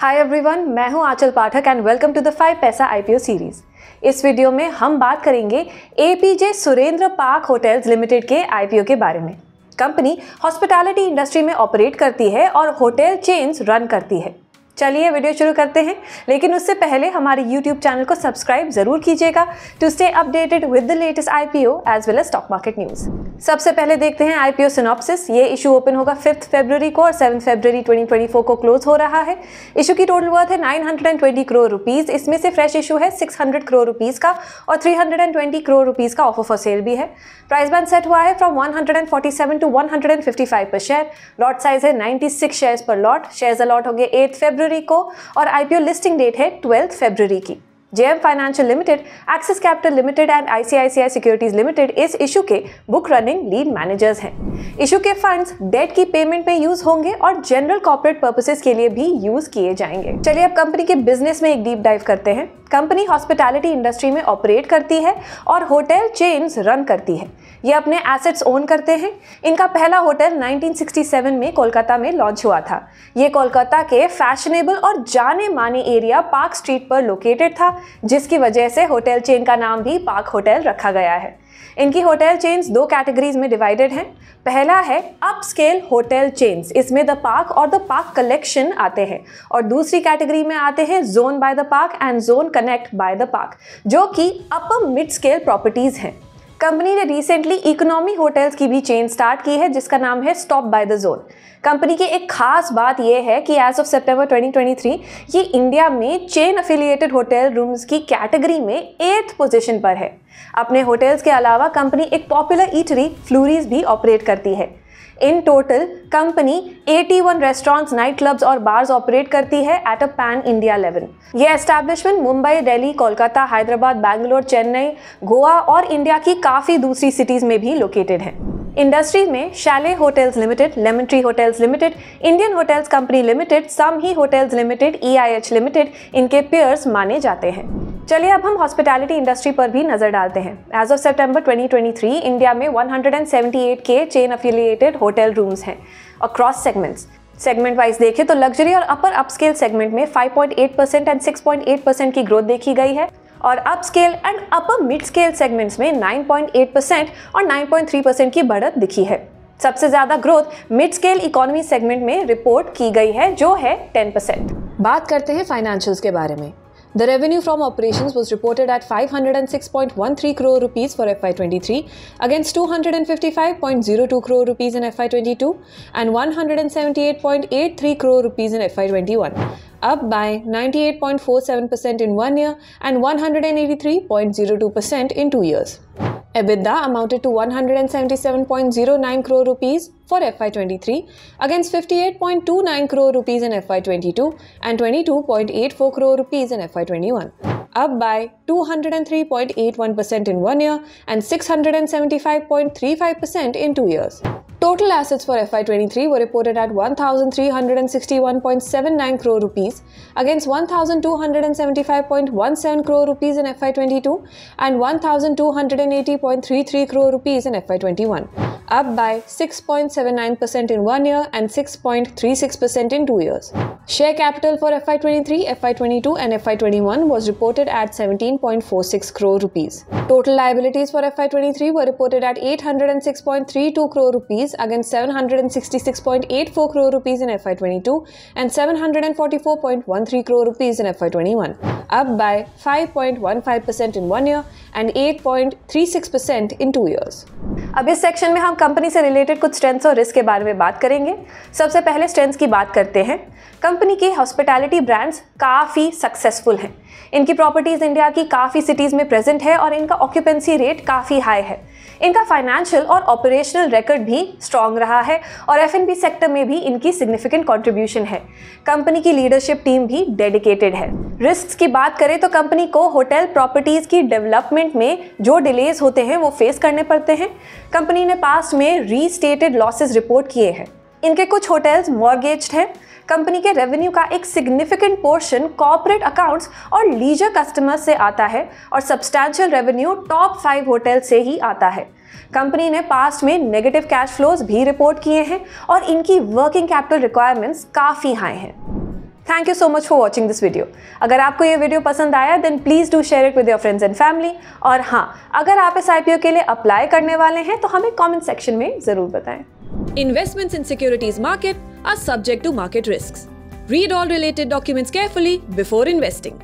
हाय everyone मैं हूं Aanchal Pathak and welcome to the five paisa IPO series इस वीडियो में हम बात करेंगे APJ Surendra park hotels limited के आईपीओ के बारे में कंपनी हॉस्पिटैलिटी इंडस्ट्री में ऑपरेट करती है और होटल चेन्स रन करती है चलिए वीडियो शुरू करते हैं लेकिन उससे पहले हमारे यूट्यूब चैनल को सब्सक्राइब जरूर कीजिएगा to stay updated with the latest IPO as well as stock market news सबसे पहले देखते हैं आईपीओ सिनॉप्सिस ये इशू ओपन होगा फिफ्थ फेब्रवरी को और सेवन फेब्रवरी 2024 को क्लोज हो रहा है इशू की टोटल वर्थ है 920 करोड़ रुपीस इसमें से फ्रेश इशू है 600 करोड़ रुपीस का और 320 करोड़ रुपीस का ऑफर फॉर सेल भी है प्राइस बैंड सेट हुआ है फ्रॉम 147 टू 155 पर शेयर लॉट साइज है 96 शेयर्स पर लॉट शेयर्स अलॉट होंगे एट फेब्रवरी को और आईपीओ लिस्टिंग डेट है ट्वेल्थ फेब्रवरी की JM Financial Limited, Axis Capital Limited and ICICI Securities Limited इस इशू के बुक रनिंग लीड मैनेजर्स हैं इशू के फंड्स डेट की पेमेंट में यूज होंगे और जनरल कॉर्पोरेट पर्पसेस के लिए भी यूज किए जाएंगे चलिए अब कंपनी के बिजनेस में एक डीप डाइव करते हैं कंपनी हॉस्पिटैलिटी इंडस्ट्री में ऑपरेट करती है और होटल चेन्स रन करती है ये अपने एसेट्स ओन करते हैं इनका पहला होटल 1967 में कोलकाता में लॉन्च हुआ था ये कोलकाता के फैशनेबल और जाने माने एरिया पार्क स्ट्रीट पर लोकेटेड था जिसकी वजह से होटल चेन का नाम भी पार्क होटल रखा गया है इनकी होटल चेन्स दो कैटेगरीज में डिवाइडेड हैं पहला है अप स्केल होटल चेन्स इसमें द पार्क और द पार्क कलेक्शन आते हैं और दूसरी कैटेगरी में आते हैं zone by the park and zone connect by the park जो कि अपर मिड स्केल प्रॉपर्टीज़ हैं कंपनी ने रिसेंटली इकोनॉमी होटल्स की भी चेन स्टार्ट की है जिसका नाम है stop by the zone company की एक खास बात यह है कि एज ऑफ सितंबर 2023 ये इंडिया में चेन अफिलिएटेड होटल रूम्स की कैटेगरी में एट्थ पोजीशन पर है अपने होटल्स के अलावा कंपनी एक पॉपुलर ईटरी फ्लूरीज भी ऑपरेट करती है in total company 81 restaurants night clubs और बार्स ऑपरेट करती है at a pan India level ये एस्टैब्लिशमेंट मुंबई दिल्ली कोलकाता हैदराबाद बैंगलोर चेन्नई गोवा और इंडिया की काफ़ी दूसरी सिटीज़ में भी लोकेटेड है इंडस्ट्रीज में Chalet hotels limited Lemon Tree hotels limited Indian hotels company limited Samhi hotels limited EIH limited इनके पेयर्स माने जाते हैं चलिए अब हम हॉस्पिटैलिटी इंडस्ट्री पर भी नजर डालते हैं एज ऑफ सितंबर 2023 इंडिया में 178 के चेन अफिलिएटेड होटल रूम्स हैं अक्रॉस सेगमेंट्स सेगमेंट वाइज देखें तो लग्जरी और अपर अपस्केल सेगमेंट में 5.8 परसेंट एंड 6.8 परसेंट की ग्रोथ देखी गई है और upscale and upper mid scale segments में 9.8 परसेंट और 9.3 परसेंट की बढ़त दिखी है सबसे ज़्यादा growth mid scale economy segment में रिपोर्ट की गई है जो है 10 परसेंट बात करते हैं फाइनेंशियल्स के बारे में The revenue from operations was reported at 506.13 crore rupees for FY23 against 255.02 crore rupees in FY22 and 178.83 crore rupees in FY21. up by 98.47% in one year and 183.02% in two years. EBITDA amounted to 177.09 crore rupees for FY23 against 58.29 crore rupees in FY22 and 22.84 crore rupees in FY21 up by 203.81% in one year and 675.35% in two years. Total assets for FY23 were reported at 1361.79 crore rupees against 1275.17 crore rupees in FY22 and 1280.33 crore rupees in FY21 up by 6.79% in one year and 6.36% in two years. Share capital for FY23, FY22 and FY21 was reported at 17.46 crore rupees. Total liabilities for FY23 were reported at 806.32 crore rupees against 766.84 crore rupees in FY22 and 744.13 crore rupees in FY21, up by 5.15% in one year and 8.36% in two years. अब इस section में हम company से related कुछ strengths और risk के बारे में बात करेंगे सबसे पहले स्ट्रेंथ्स की बात करते हैं कंपनी के हॉस्पिटैलिटी ब्रांड्स काफ़ी सक्सेसफुल हैं इनकी प्रॉपर्टीज़ इंडिया की काफ़ी सिटीज़ में प्रेजेंट है और इनका ऑक्यूपेंसी रेट काफ़ी हाई है इनका फाइनेंशियल और ऑपरेशनल रिकॉर्ड भी स्ट्रॉन्ग रहा है और एफ सेक्टर में भी इनकी सिग्निफिकेंट कॉन्ट्रीब्यूशन है कंपनी की लीडरशिप टीम भी डेडिकेटेड है रिस्क की बात करें तो कंपनी को होटल प्रॉपर्टीज़ की डेवलपमेंट में जो डिलेज होते हैं वो फेस करने पड़ते हैं कंपनी ने पास्ट में रीस्टेटेड लॉसेज रिपोर्ट किए हैं इनके कुछ होटल्स मॉर्गेज्ड हैं कंपनी के रेवेन्यू का एक सिग्निफिकेंट पोर्शन कॉर्पोरेट अकाउंट्स और लीजर कस्टमर्स से आता है और substantial revenue top five hotel से ही आता है कंपनी ने पास्ट में नेगेटिव कैश फ्लोज भी रिपोर्ट किए हैं और इनकी वर्किंग कैपिटल रिक्वायरमेंट्स काफ़ी हाई हैं thank you so much for watching this video अगर आपको ये वीडियो पसंद आया then please do share it with your friends and family और हाँ अगर आप इस आई के लिए अप्लाई करने वाले हैं तो हमें कॉमेंट सेक्शन में ज़रूर बताएं Investments in securities market are subject to market risks. Read all related documents carefully before investing.